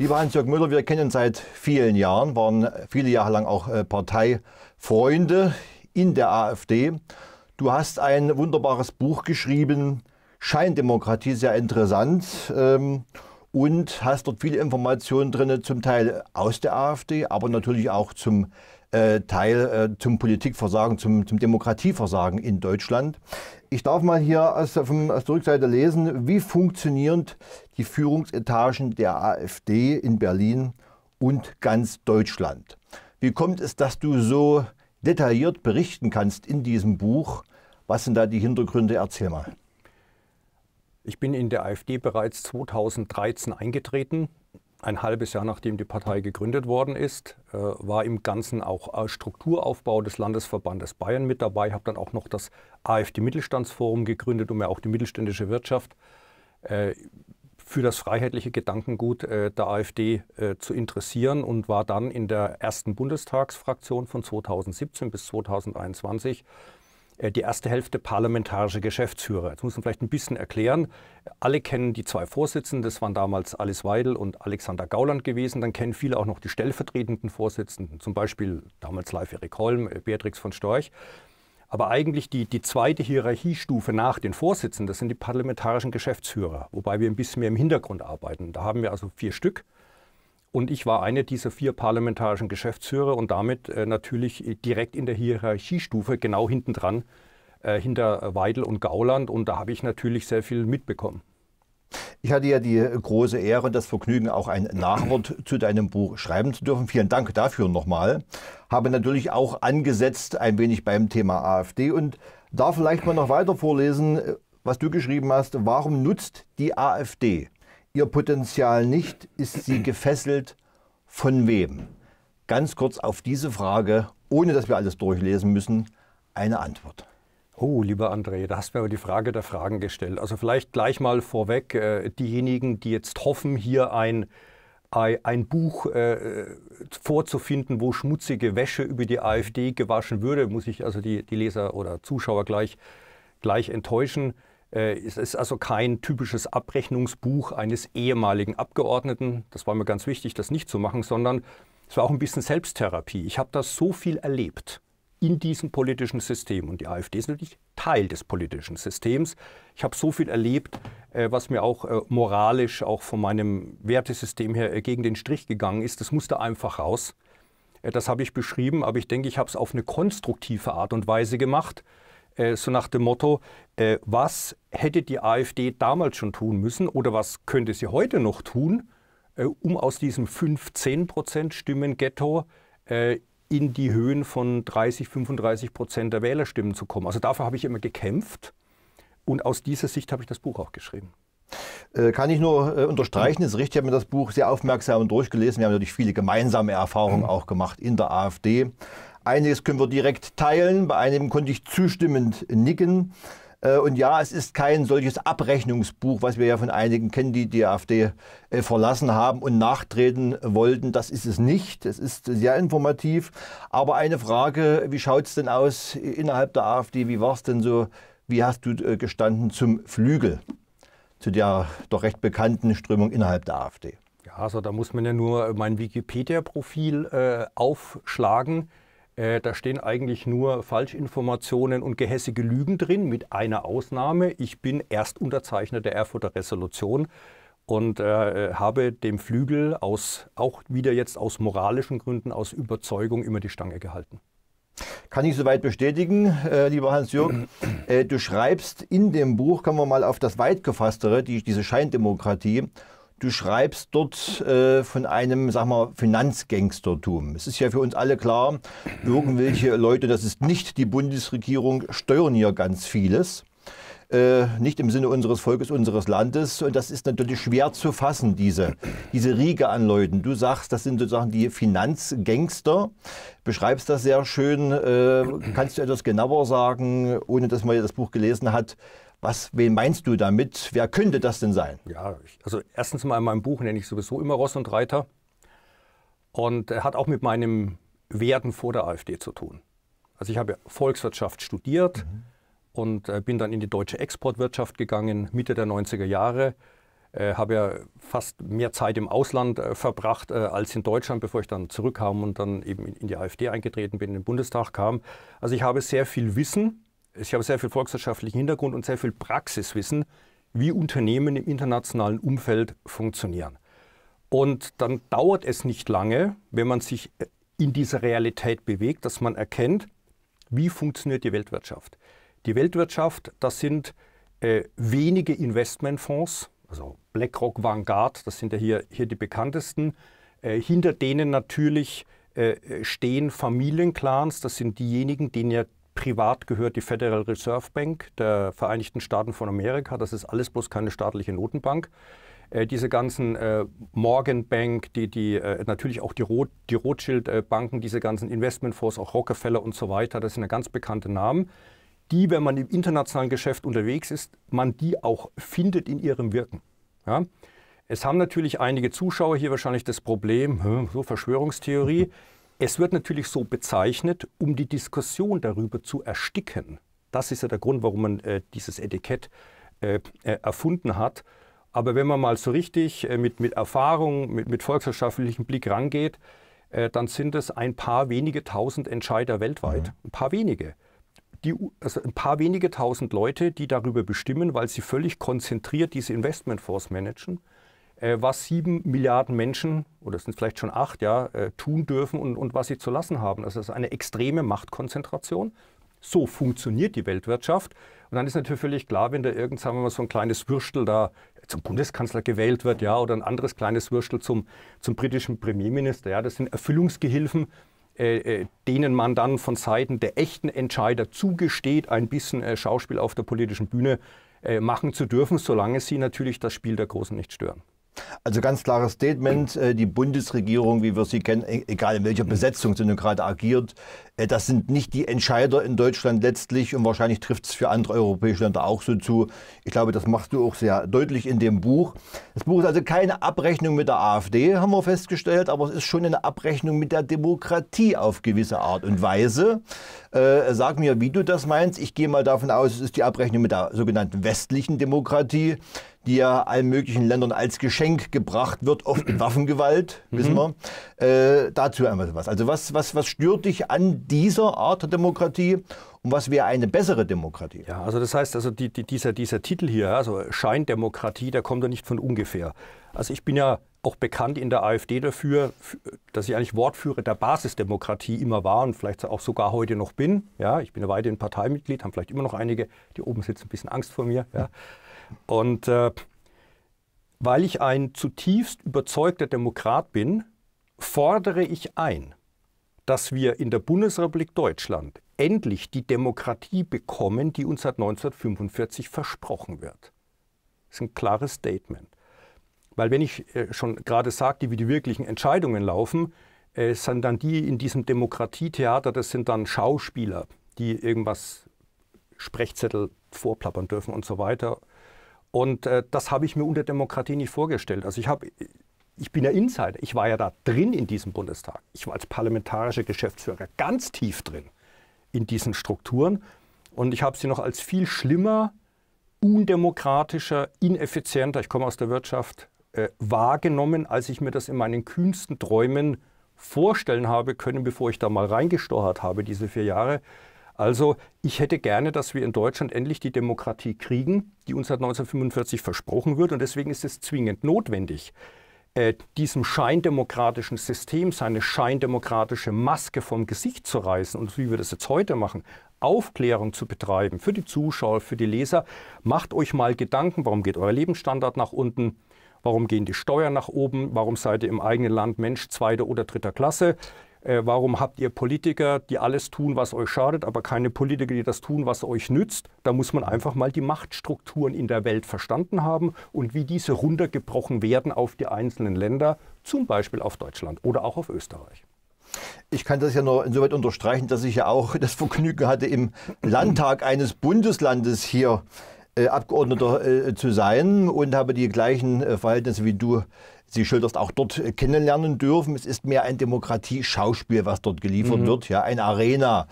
Lieber Hans-Jörg Müller, wir kennen seit vielen Jahren, waren viele Jahre lang auch äh, Parteifreunde in der AfD. Du hast ein wunderbares Buch geschrieben, Scheindemokratie, sehr interessant. Ähm, und hast dort viele Informationen drin, zum Teil aus der AfD, aber natürlich auch zum äh, Teil äh, zum Politikversagen, zum, zum Demokratieversagen in Deutschland. Ich darf mal hier aus, vom, aus der Rückseite lesen, wie funktionieren die Führungsetagen der AfD in Berlin und ganz Deutschland. Wie kommt es, dass du so detailliert berichten kannst in diesem Buch? Was sind da die Hintergründe? Erzähl mal. Ich bin in der AfD bereits 2013 eingetreten ein halbes Jahr nachdem die Partei gegründet worden ist, äh, war im Ganzen auch äh, Strukturaufbau des Landesverbandes Bayern mit dabei, habe dann auch noch das AfD-Mittelstandsforum gegründet, um ja auch die mittelständische Wirtschaft äh, für das freiheitliche Gedankengut äh, der AfD äh, zu interessieren und war dann in der ersten Bundestagsfraktion von 2017 bis 2021 äh, die erste Hälfte parlamentarische Geschäftsführer. Jetzt muss man vielleicht ein bisschen erklären. Alle kennen die zwei Vorsitzenden, das waren damals Alice Weidel und Alexander Gauland gewesen. Dann kennen viele auch noch die stellvertretenden Vorsitzenden, zum Beispiel damals live Erik Holm, äh, Beatrix von Storch. Aber eigentlich die, die zweite Hierarchiestufe nach den Vorsitzenden, das sind die parlamentarischen Geschäftsführer, wobei wir ein bisschen mehr im Hintergrund arbeiten. Da haben wir also vier Stück. Und ich war eine dieser vier parlamentarischen Geschäftsführer und damit äh, natürlich direkt in der Hierarchiestufe genau hinten dran, äh, hinter Weidel und Gauland. Und da habe ich natürlich sehr viel mitbekommen. Ich hatte ja die große Ehre und das Vergnügen, auch ein Nachwort zu deinem Buch schreiben zu dürfen. Vielen Dank dafür nochmal. Habe natürlich auch angesetzt ein wenig beim Thema AfD und darf vielleicht mal noch weiter vorlesen, äh, was du geschrieben hast. Warum nutzt die AfD ihr Potenzial nicht, ist sie gefesselt von wem? Ganz kurz auf diese Frage, ohne dass wir alles durchlesen müssen, eine Antwort. Oh, lieber André, da hast du mir aber die Frage der Fragen gestellt. Also vielleicht gleich mal vorweg, äh, diejenigen, die jetzt hoffen, hier ein, ein Buch äh, vorzufinden, wo schmutzige Wäsche über die AfD gewaschen würde, muss ich also die, die Leser oder Zuschauer gleich, gleich enttäuschen. Äh, es ist also kein typisches Abrechnungsbuch eines ehemaligen Abgeordneten. Das war mir ganz wichtig, das nicht zu machen, sondern es war auch ein bisschen Selbsttherapie. Ich habe da so viel erlebt in diesem politischen System. Und die AfD ist natürlich Teil des politischen Systems. Ich habe so viel erlebt, äh, was mir auch äh, moralisch, auch von meinem Wertesystem her gegen den Strich gegangen ist. Das musste einfach raus. Das habe ich beschrieben, aber ich denke, ich habe es auf eine konstruktive Art und Weise gemacht. Äh, so nach dem Motto, äh, was hätte die AfD damals schon tun müssen oder was könnte sie heute noch tun, äh, um aus diesem 15% Stimmen-Ghetto in die Höhen von 30, 35 Prozent der Wählerstimmen zu kommen. Also dafür habe ich immer gekämpft und aus dieser Sicht habe ich das Buch auch geschrieben. Kann ich nur unterstreichen, ist richtig, ich habe mir das Buch sehr aufmerksam durchgelesen. Wir haben natürlich viele gemeinsame Erfahrungen mhm. auch gemacht in der AfD. Einiges können wir direkt teilen, bei einem konnte ich zustimmend nicken. Äh, und ja, es ist kein solches Abrechnungsbuch, was wir ja von einigen kennen, die die AfD äh, verlassen haben und nachtreten wollten. Das ist es nicht. Es ist sehr informativ. Aber eine Frage, wie schaut es denn aus innerhalb der AfD? Wie war es denn so? Wie hast du äh, gestanden zum Flügel, zu der doch recht bekannten Strömung innerhalb der AfD? Ja, also da muss man ja nur mein Wikipedia-Profil äh, aufschlagen. Äh, da stehen eigentlich nur Falschinformationen und gehässige Lügen drin, mit einer Ausnahme. Ich bin Erstunterzeichner der Erfurter Resolution und äh, habe dem Flügel aus, auch wieder jetzt aus moralischen Gründen, aus Überzeugung immer die Stange gehalten. Kann ich soweit bestätigen, äh, lieber Hans-Jörg. Äh, du schreibst in dem Buch, kommen wir mal auf das weitgefasstere, die, diese Scheindemokratie Du schreibst dort äh, von einem, sag mal, Finanzgangstertum. Es ist ja für uns alle klar, irgendwelche Leute, das ist nicht die Bundesregierung, steuern hier ganz vieles. Äh, nicht im Sinne unseres Volkes, unseres Landes. Und das ist natürlich schwer zu fassen, diese, diese Riege an Leuten. Du sagst, das sind sozusagen die Finanzgangster, beschreibst das sehr schön. Äh, kannst du etwas genauer sagen, ohne dass man das Buch gelesen hat, was, wen meinst du damit? Wer könnte das denn sein? Ja, also erstens mal in meinem Buch nenne ich sowieso immer Ross und Reiter. Und hat auch mit meinem Werden vor der AfD zu tun. Also ich habe Volkswirtschaft studiert mhm. und äh, bin dann in die deutsche Exportwirtschaft gegangen, Mitte der 90er Jahre. Äh, habe ja fast mehr Zeit im Ausland äh, verbracht äh, als in Deutschland, bevor ich dann zurückkam und dann eben in, in die AfD eingetreten bin, in den Bundestag kam. Also ich habe sehr viel Wissen ich habe sehr viel volkswirtschaftlichen Hintergrund und sehr viel Praxiswissen, wie Unternehmen im internationalen Umfeld funktionieren. Und dann dauert es nicht lange, wenn man sich äh, in dieser Realität bewegt, dass man erkennt, wie funktioniert die Weltwirtschaft. Die Weltwirtschaft, das sind äh, wenige Investmentfonds, also BlackRock, Vanguard, das sind ja hier, hier die bekanntesten, äh, hinter denen natürlich äh, äh stehen Familienclans, das sind diejenigen, denen ja privat gehört die Federal Reserve Bank der Vereinigten Staaten von Amerika. Das ist alles bloß keine staatliche Notenbank. Äh, diese ganzen äh, Morgan Bank, die, die, äh, natürlich auch die, Rot, die Rothschild-Banken, äh, diese ganzen Investmentfonds, auch Rockefeller und so weiter, das sind ja ganz bekannte Namen, die, wenn man im internationalen Geschäft unterwegs ist, man die auch findet in ihrem Wirken. Ja? Es haben natürlich einige Zuschauer hier wahrscheinlich das Problem, hm, so Verschwörungstheorie. Es wird natürlich so bezeichnet, um die Diskussion darüber zu ersticken. Das ist ja der Grund, warum man äh, dieses Etikett äh, äh erfunden hat. Aber wenn man mal so richtig äh, mit, mit Erfahrung, mit, mit volkswirtschaftlichem Blick rangeht, äh, dann sind es ein paar wenige tausend Entscheider weltweit. Mhm. Ein paar wenige. Die, also ein paar wenige tausend Leute, die darüber bestimmen, weil sie völlig konzentriert diese Investmentfonds managen. Äh, was sieben Milliarden Menschen, oder es sind vielleicht schon acht, ja, äh, tun dürfen und, und was sie zu lassen haben. Also es ist eine extreme Machtkonzentration. So funktioniert die Weltwirtschaft. Und dann ist natürlich völlig klar, wenn da irgendwann mal, so ein kleines Würstel da zum Bundeskanzler gewählt wird, ja, oder ein anderes kleines Würstel zum, zum britischen Premierminister, ja, das sind Erfüllungsgehilfen, äh, äh, denen man dann von Seiten der echten Entscheider zugesteht, ein bisschen äh, Schauspiel auf der politischen Bühne äh, machen zu dürfen, solange sie natürlich das Spiel der Großen nicht stören. Also ganz klares Statement, äh, die Bundesregierung, wie wir sie kennen, e-, egal in welcher Besetzung sie nun gerade agiert, äh, das sind nicht die Entscheider in Deutschland letztlich und wahrscheinlich trifft es für andere europäische Länder auch so zu. Ich glaube, das machst du auch sehr deutlich in dem Buch. Das Buch ist also keine Abrechnung mit der AfD, haben wir festgestellt, aber es ist schon eine Abrechnung mit der Demokratie auf gewisse Art und Weise. Äh, sag mir, wie du das meinst. Ich gehe mal davon aus, es ist die Abrechnung mit der sogenannten westlichen Demokratie, die ja allen möglichen Ländern als Geschenk gebracht wird, oft mit Waffengewalt, wissen mhm. wir. Äh, dazu einmal was. Also was, was, was stört dich an dieser Art der Demokratie und was wäre eine bessere Demokratie? Ja, also das heißt, also die, die, dieser, dieser Titel hier, also Scheindemokratie, der kommt ja nicht von ungefähr. Also ich bin ja auch bekannt in der AfD dafür, dass ich eigentlich Wortführer der Basisdemokratie immer war und vielleicht auch sogar heute noch bin. Ja, ich bin ja weiterhin Parteimitglied, haben vielleicht immer noch einige, die oben sitzen, ein bisschen Angst vor mir. Ja. Und äh, weil ich ein zutiefst überzeugter Demokrat bin, fordere ich ein, dass wir in der Bundesrepublik Deutschland endlich die Demokratie bekommen, die uns seit 1945 versprochen wird. Das ist ein klares Statement. Weil wenn ich äh, schon gerade sagte, wie die wirklichen Entscheidungen laufen, äh, sind dann die in diesem Demokratietheater, das sind dann Schauspieler, die irgendwas Sprechzettel vorplappern dürfen und so weiter. Und äh, das habe ich mir unter Demokratie nicht vorgestellt. Also ich habe ich bin ja Insider. Ich war ja da drin in diesem Bundestag. Ich war als parlamentarischer Geschäftsführer ganz tief drin in diesen Strukturen. Und ich habe sie noch als viel schlimmer, undemokratischer, ineffizienter, ich komme aus der Wirtschaft, äh, wahrgenommen, als ich mir das in meinen kühnsten Träumen vorstellen habe können, bevor ich da mal reingestochert habe, diese vier Jahre. Also ich hätte gerne, dass wir in Deutschland endlich die Demokratie kriegen, die uns seit 1945 versprochen wird. Und deswegen ist es zwingend notwendig, äh, diesem scheindemokratischen System seine scheindemokratische Maske vom Gesicht zu reißen und wie wir das jetzt heute machen, Aufklärung zu betreiben für die Zuschauer, für die Leser. Macht euch mal Gedanken, warum geht euer Lebensstandard nach unten? Warum gehen die Steuern nach oben? Warum seid ihr im eigenen Land Mensch zweiter oder dritter Klasse? Äh, warum habt ihr Politiker, die alles tun, was euch schadet, aber keine Politiker, die das tun, was euch nützt? Da muss man einfach mal die Machtstrukturen in der Welt verstanden haben und wie diese runtergebrochen werden auf die einzelnen Länder, zum Beispiel auf Deutschland oder auch auf Österreich. Ich kann das ja nur insoweit unterstreichen, dass ich ja auch das Vergnügen hatte, im Landtag eines Bundeslandes hier äh, Abgeordneter äh, zu sein und habe die gleichen äh, Verhältnisse wie du Sie schilderst auch dort äh, kennenlernen dürfen. Es ist mehr ein Demokratie-Schauspiel, was dort geliefert mhm. wird. Ja, eine Arena,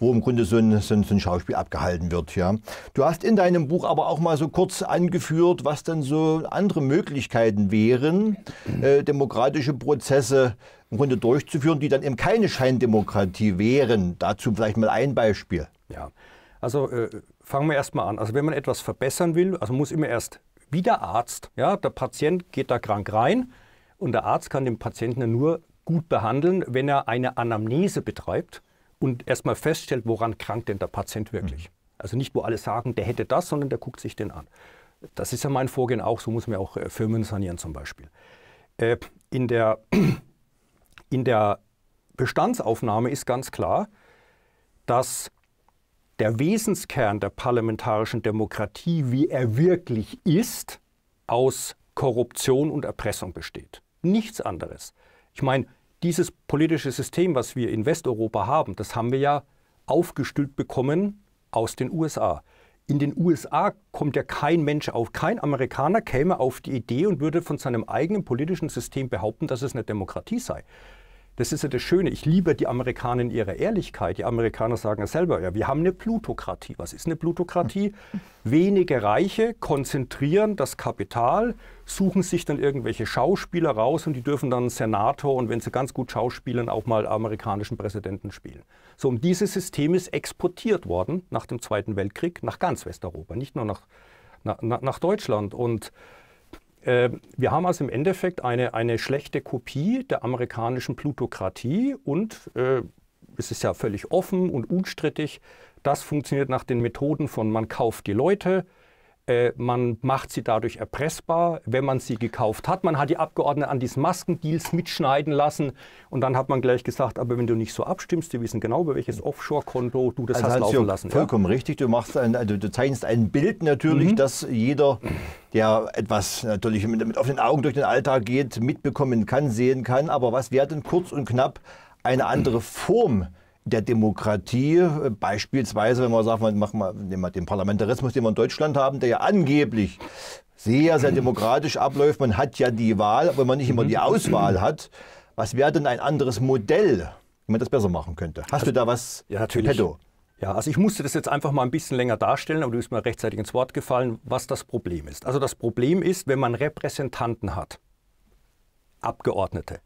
wo im Grunde so ein, so, ein, so ein, Schauspiel abgehalten wird. Ja, du hast in deinem Buch aber auch mal so kurz angeführt, was dann so andere Möglichkeiten wären, äh, demokratische Prozesse im Grunde durchzuführen, die dann eben keine Scheindemokratie wären. Dazu vielleicht mal ein Beispiel. Ja, also äh, fangen wir erst mal an. Also wenn man etwas verbessern will, also muss immer erst wie der Arzt. Ja, der Patient geht da krank rein und der Arzt kann den Patienten nur gut behandeln, wenn er eine Anamnese betreibt und erstmal feststellt, woran krankt denn der Patient wirklich. Mhm. Also nicht, wo alle sagen, der hätte das, sondern der guckt sich den an. Das ist ja mein Vorgehen auch, so muss man auch äh, Firmen sanieren zum Beispiel. Äh, in, der, in der Bestandsaufnahme ist ganz klar, dass der Wesenskern der parlamentarischen Demokratie, wie er wirklich ist, aus Korruption und Erpressung besteht. Nichts anderes. Ich meine, dieses politische System, was wir in Westeuropa haben, das haben wir ja aufgestülpt bekommen aus den USA. In den USA kommt ja kein Mensch auf, kein Amerikaner käme auf die Idee und würde von seinem eigenen politischen System behaupten, dass es eine Demokratie sei. Das ist ja das Schöne. Ich liebe die Amerikaner in ihrer Ehrlichkeit. Die Amerikaner sagen ja selber, ja, wir haben eine Plutokratie. Was ist eine Plutokratie? Wenige Reiche konzentrieren das Kapital, suchen sich dann irgendwelche Schauspieler raus und die dürfen dann Senator und wenn sie ganz gut schauspielen, auch mal amerikanischen Präsidenten spielen. So, und dieses System ist exportiert worden nach dem Zweiten Weltkrieg nach ganz Westeuropa, nicht nur nach, na, nach Deutschland. Und ähm, wir haben also im Endeffekt eine, eine schlechte Kopie der amerikanischen Plutokratie und äh, es ist ja völlig offen und unstrittig, das funktioniert nach den Methoden von man kauft die Leute, äh, man macht sie dadurch erpressbar, wenn man sie gekauft hat. Man hat die Abgeordneten an diesen Maskendeals mitschneiden lassen und dann hat man gleich gesagt, aber wenn du nicht so abstimmst, die wissen genau, über welches Offshore-Konto du das also hast laufen lassen. Vollkommen ja? richtig, du, machst ein, also du zeichnest ein Bild natürlich, mhm. dass jeder, der etwas natürlich mit, mit offenen Augen durch den Alltag geht, mitbekommen kann, sehen kann. Aber was wäre denn kurz und knapp eine andere Form? der Demokratie, äh, beispielsweise, wenn man sagt, man macht mal, nehmen wir den Parlamentarismus, den wir in Deutschland haben, der ja angeblich sehr, sehr demokratisch abläuft. Man hat ja die Wahl, aber man nicht immer mhm. die Auswahl hat. Was wäre denn ein anderes Modell, wie man das besser machen könnte? Hast also, du da was? Ja, natürlich. Petto? Ja, also ich musste das jetzt einfach mal ein bisschen länger darstellen, aber du bist mir rechtzeitig ins Wort gefallen, was das Problem ist. Also das Problem ist, wenn man Repräsentanten hat, Abgeordnete,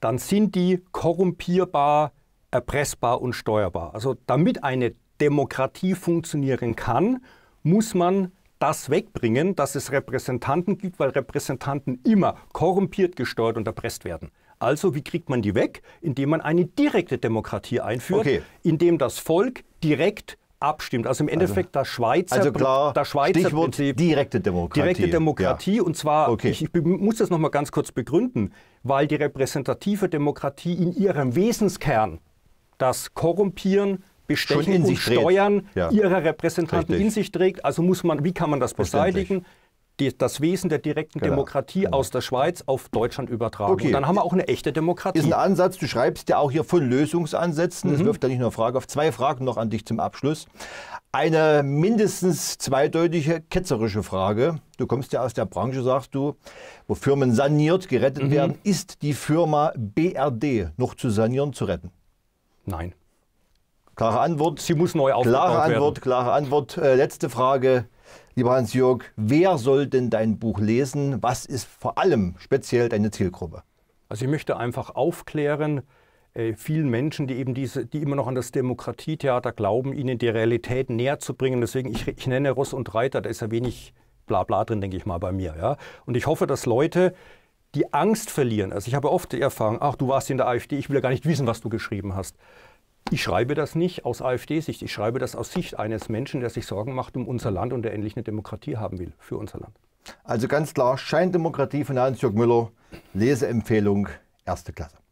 dann sind die korrumpierbar, erpressbar und steuerbar. Also damit eine Demokratie funktionieren kann, muss man das wegbringen, dass es Repräsentanten gibt, weil Repräsentanten immer korrumpiert, gesteuert und erpresst werden. Also wie kriegt man die weg? Indem man eine direkte Demokratie einführt, okay. indem das Volk direkt abstimmt. Also im also- Endeffekt also, das Schweizer, also klar, das Schweizer Stichwort Prinzip, direkte Demokratie. Direkte Demokratie ja. und zwar, okay. ich, ich muss das nochmal ganz kurz begründen, weil die repräsentative Demokratie in ihrem Wesenskern das Korrumpieren, Bestechen und Steuern ja. ihrer Repräsentanten Richtig. in sich trägt. Also muss man, wie kann man das beseitigen? Die, das Wesen der direkten genau. Demokratie genau. aus der Schweiz auf Deutschland übertragen. Okay. Und dann haben wir auch eine echte Demokratie. Ist ein Ansatz, du schreibst ja auch hier von Lösungsansätzen. Mhm. Es wirft ja nicht nur Frage auf. Zwei Fragen noch an dich zum Abschluss. Eine mindestens zweideutige ketzerische Frage. Du kommst ja aus der Branche, sagst du, wo Firmen saniert, gerettet mhm. werden. Ist die Firma BRD noch zu sanieren, zu retten? Nein. Klare Antwort. Sie muss neu aufgebaut klare Antwort, werden. Klare Antwort. Äh, letzte Frage, lieber Hans-Jörg. Wer soll denn dein Buch lesen? Was ist vor allem speziell deine Zielgruppe? Also ich möchte einfach aufklären, äh, vielen Menschen, die eben diese, die immer noch an das Demokratietheater glauben, ihnen die Realität näher zu bringen. Deswegen, ich, ich nenne Ross und Reiter, da ist ja wenig Blabla drin, denke ich mal, bei mir. Ja? Und ich hoffe, dass Leute die Angst verlieren. Also ich habe oft die Erfahrung, ach, du warst in der AfD, ich will ja gar nicht wissen, was du geschrieben hast. Ich schreibe das nicht aus AfD-Sicht, ich schreibe das aus Sicht eines Menschen, der sich Sorgen macht um unser Land und der endlich eine Demokratie haben will für unser Land. Also ganz klar, Scheindemokratie von Hans-Jörg Müller, Leseempfehlung, erste Klasse.